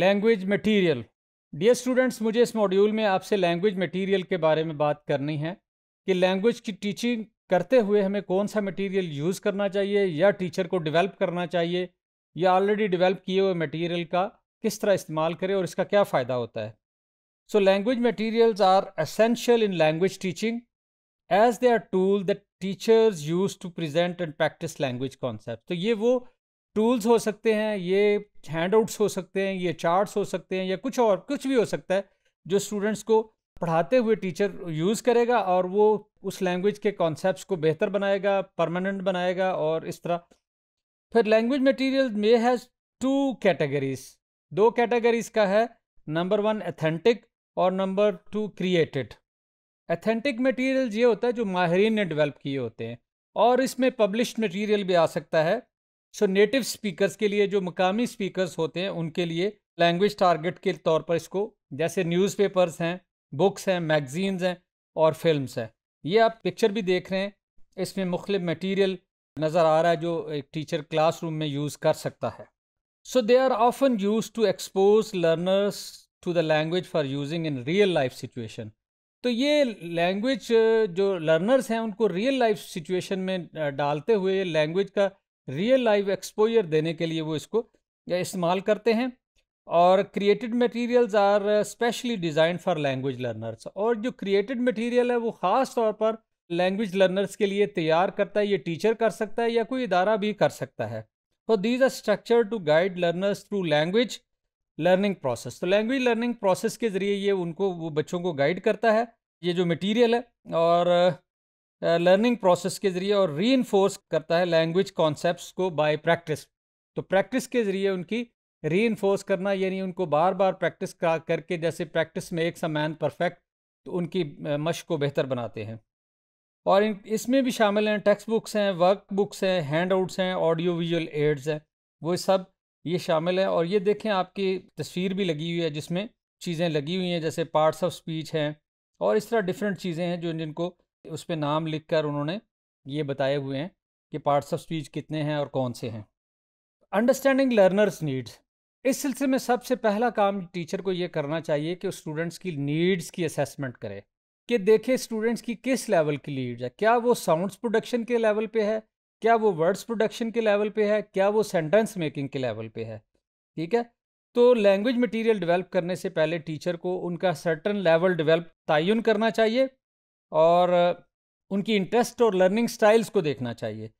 language material dear students मुझे इस module में आपसे लैंग्वेज मटेरियल के बारे में बात करनी है कि लैंग्वेज की टीचिंग करते हुए हमें कौन सा मटेरियल यूज़ करना चाहिए या टीचर को डेवलप करना चाहिए या ऑलरेडी डेवलप किए हुए मटेरियल का किस तरह इस्तेमाल करें और इसका क्या फ़ायदा होता है so language materials are essential in language teaching as they are tool that teachers use to present and practice language concept तो ये वो टूल्स हो सकते हैं ये हैंड आउट्स हो सकते हैं ये चार्ट्स हो सकते हैं या कुछ और कुछ भी हो सकता है जो स्टूडेंट्स को पढ़ाते हुए टीचर यूज़ करेगा और वो उस लैंग्वेज के कॉन्सेप्ट को बेहतर बनाएगा परमानेंट बनाएगा और इस तरह फिर language material may has two categories दो कैटेगरीज का है नंबर वन एथेंटिक और number two created authentic material ये होता है जो माहरीन ने डेवलप किए होते हैं और इसमें पब्लिश मटेरियल भी आ सकता है सो नेटिव स्पीकर्स के लिए जो मकामी स्पीकर्स होते हैं उनके लिए लैंग्वेज टारगेट के तौर पर इसको जैसे न्यूज़पेपर्स हैं बुक्स हैं मैगजीन्स हैं और फिल्म हैं ये आप पिक्चर भी देख रहे हैं इसमें मुख्तलिफ मटीरियल नज़र आ रहा है जो एक टीचर रूम में यूज़ कर सकता है so they are often use to expose learners to the language for using in real life situation तो ये लैंग्वेज जो लर्नर्स हैं उनको रियल लाइफ सिचुएशन में डालते हुए लैंग्वेज का रियल लाइव एक्सपोजर देने के लिए वो इसको इस्तेमाल करते हैं और created materials are specially design for language learners और जो क्रिएटेड मटेरियल है वो ख़ास तौर पर लैंग्वेज लर्नर्स के लिए तैयार करता है ये टीचर कर सकता है या कोई इदारा भी कर सकता है तो these are structure to guide learners through language learning process तो लैंग्वेज लर्निंग प्रोसेस के ज़रिए ये उनको वो बच्चों को गाइड करता है ये जो मटीरियल है और लर्निंग प्रोसेस के ज़रिए और री करता है लैंग्वेज कॉन्सेप्ट को बाय प्रैक्टिस तो प्रैक्टिस के ज़रिए उनकी री करना यानी उनको बार बार प्रैक्टिस करके जैसे प्रैक्टिस में एक मैन परफेक्ट तो उनकी मश को बेहतर बनाते हैं और इन इसमें भी शामिल हैं टेक्स्ट बुक्स हैं वर्क बुक्स हैं हैंड आउट्स हैं ऑडियो विजुअल एड्स हैं वो सब ये शामिल हैं और ये देखें आपकी तस्वीर भी लगी हुई है जिसमें चीज़ें लगी हुई हैं जैसे पार्ट्स ऑफ स्पीच हैं और इस तरह डिफरेंट चीज़ें हैं जो जिनको उस पर नाम लिख कर उन्होंने ये बताए हुए हैं कि पार्ट्स ऑफ स्पीच कितने हैं और कौन से हैं अंडरस्टैंडिंग लर्नर्स नीड्स इस सिलसिले में सबसे पहला काम टीचर को ये करना चाहिए कि स्टूडेंट्स की नीड्स की असेसमेंट करे कि देखे स्टूडेंट्स की किस लेवल की नीड्स है क्या वो साउंड्स प्रोडक्शन के लेवल पे है क्या वो वर्ड्स प्रोडक्शन के लेवल पे है क्या वो सेंटेंस मेकिंग के लेवल पे है ठीक है तो लैंग्वेज मटेरियल डेवलप करने से पहले टीचर को उनका सर्टन लेवल डेवलप तयन करना चाहिए और उनकी इंटरेस्ट और लर्निंग स्टाइल्स को देखना चाहिए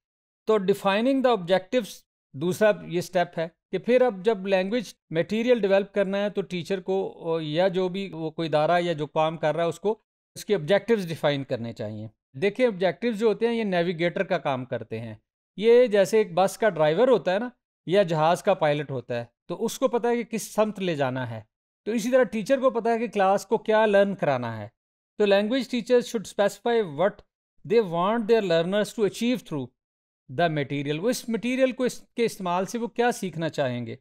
तो डिफाइनिंग द ऑब्जेक्टिव्स दूसरा ये स्टेप है कि फिर अब जब लैंग्वेज मटेरियल डेवलप करना है तो टीचर को या जो भी वो कोई इदारा या जो काम कर रहा है उसको उसके ऑब्जेक्टिव्स डिफाइन करने चाहिए देखिए ऑब्जेक्टिव्स जो होते हैं ये नेविगेटर का काम करते हैं ये जैसे एक बस का ड्राइवर होता है ना या जहाज़ का पायलट होता है तो उसको पता है कि किस समत ले जाना है तो इसी तरह टीचर को पता है कि क्लास को क्या लर्न कराना है तो language teachers should specify what they want their learners to achieve through the material वो इस मटेरियल को इसके इस्तेमाल से वो क्या सीखना चाहेंगे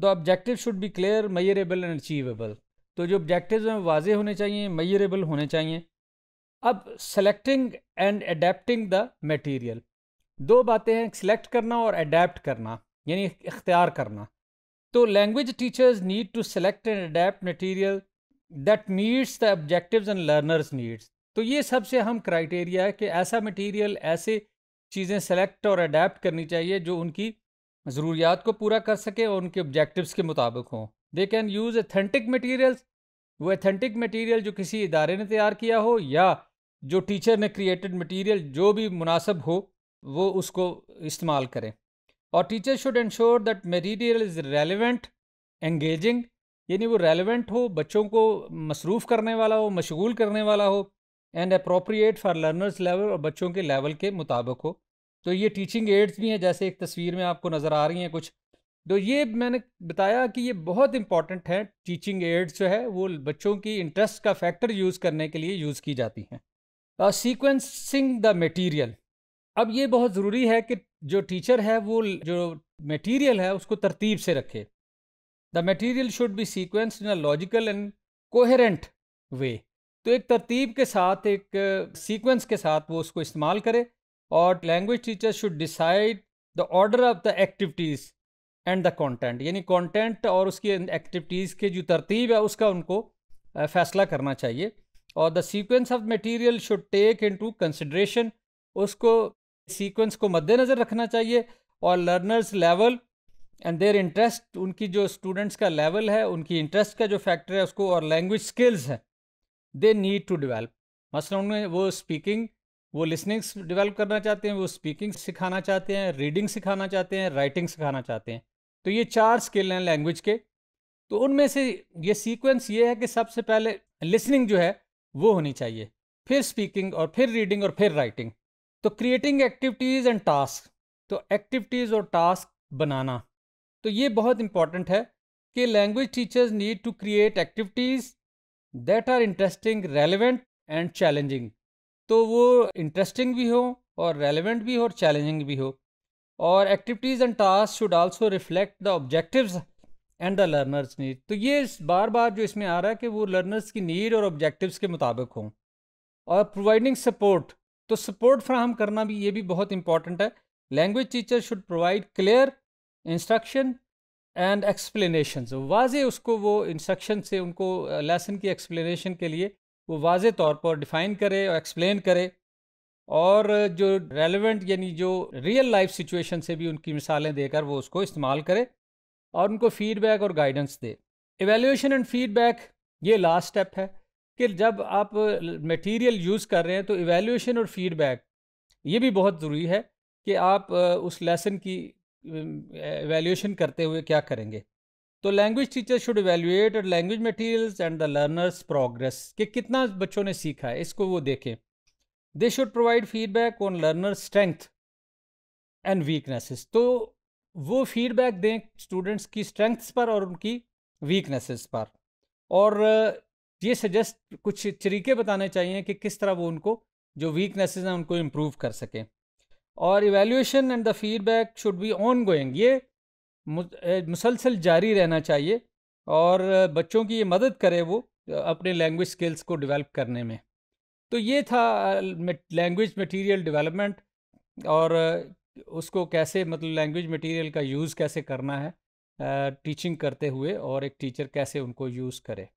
the objective should be clear measurable and achievable तो जो ऑब्जेक्टिव हैं वाजे होने चाहिए मयरेबल होने चाहिए अब selecting and adapting the material दो बातें हैं सिलेक्ट करना और अडेप्ट करना यानी इख्तियार करना तो language teachers need to select and adapt material that meets the objectives and learners needs तो ये सबसे हम क्राइटेरिया है कि ऐसा मटेरियल ऐसे चीज़ें सेलेक्ट और अडेप्ट करनी चाहिए जो उनकी ज़रूरियात को पूरा कर सके और उनके ऑब्जेक्टिव्स के मुताबिक हों they can use authentic material वो एथेंटिक मटीरियल जो किसी इदारे ने तैयार किया हो या जो टीचर ने क्रिएटेड मटीरियल जो भी मुनासब हो वो उसको इस्तेमाल करें और teacher should ensure that material is relevant engaging यानी वो रेलिवेंट हो बच्चों को मसरूफ़ करने वाला हो मशगूल करने वाला हो and appropriate for learners level और बच्चों के लेवल के मुताबिक हो तो ये टीचिंग एड्स भी हैं जैसे एक तस्वीर में आपको नज़र आ रही हैं कुछ तो ये मैंने बताया कि ये बहुत इंपॉर्टेंट है टीचिंग एड्स जो है वो बच्चों की इंटरेस्ट का फैक्टर यूज़ करने के लिए यूज़ की जाती हैं सीक्वेंसिंग द मटेरियल अब ये बहुत ज़रूरी है कि जो टीचर है वो जो मटेरियल है उसको तरतीब से रखे the material should be sequenced in a logical and coherent way तो एक तरतीब के साथ एक सीक्वेंस uh, के साथ वो उसको इस्तेमाल करे और language teacher should decide the order of the activities and the content यानी कंटेंट और उसकी एक्टिविटीज़ के जो तरतीब है उसका उनको uh, फैसला करना चाहिए और the sequence of material should take into consideration उसको सीक्वेंस को मद्देनज़र रखना चाहिए और learners level and their interest उनकी जो स्टूडेंट्स का लेवल है उनकी इंटरेस्ट का जो फैक्टर है उसको और लैंग्वेज स्किल्स है दे नीड टू डिवेल्प मसला उन्हें वो स्पीकिंग वो लिसनिंग डिवेल्प करना चाहते हैं वो स्पीकिंग सिखाना चाहते हैं रीडिंग सिखाना चाहते हैं राइटिंग सिखाना चाहते हैं तो ये चार स्किल हैं लैंग्वेज के तो उनमें से ये सीक्वेंस ये है कि सबसे पहले लिसनिंग जो है वो होनी चाहिए फिर स्पीकिंग और फिर रीडिंग और फिर राइटिंग तो क्रिएटिंग एक्टिविटीज़ एंड टास्क तो एक्टिविटीज़ और टास्क बनाना तो ये बहुत इंपॉर्टेंट है कि language teachers need to create activities that are interesting relevant and challenging तो वो इंटरेस्टिंग भी हो और रेलिवेंट भी हो और चैलेंजिंग भी हो और activities and task should also reflect the objectives and the learners need तो ये बार बार जो इसमें आ रहा है कि वो लर्नर्स की नीड और ऑब्जेक्टिव्स के मुताबिक हों और प्रोवाइडिंग सपोर्ट तो सपोर्ट फ्राहम करना भी ये भी बहुत इंपॉर्टेंट है language teacher should provide clear instruction and explanation was उसको वो इंस्ट्रक्शन से उनको लेसन uh, की एक्सप्लेनेशन के लिए वो वाज तौर पर डिफ़ाइन करे और एक्सप्लेन करे और जो रेलिवेंट यानी जो रियल लाइफ सिचुएशन से भी उनकी मिसालें देकर वो उसको इस्तेमाल करे और उनको फीडबैक और गाइडेंस दे एवेल्यूशन एंड फीडबैक ये लास्ट स्टेप है कि जब आप मटेरियल यूज़ कर रहे हैं तो एवेल्यूशन और फीडबैक ये भी बहुत ज़रूरी है कि आप uh, उस लेसन की एवेल्यूशन करते हुए क्या करेंगे तो language teacher should evaluate language materials and the learners progress कि कितना बच्चों ने सीखा है इसको वो देखें they should provide feedback on learner strength and weaknesses तो वो फीडबैक दें स्टूडेंट्स की स्ट्रेंथ्स पर और उनकी वीकनेसेस पर और ये सजेस्ट कुछ तरीके बताने चाहिए कि किस तरह वो उनको जो वीकनेसेस हैं उनको इम्प्रूव कर सकें और evaluation and the feedback should be ongoing ये मुसलसल जारी रहना चाहिए और बच्चों की ये मदद करे वो अपने लैंग्वेज स्किल्स को डेवलप करने में तो ये था लैंग्वेज मटेरियल डेवलपमेंट और उसको कैसे मतलब लैंग्वेज मटेरियल का यूज़ कैसे करना है टीचिंग करते हुए और एक टीचर कैसे उनको यूज़ करे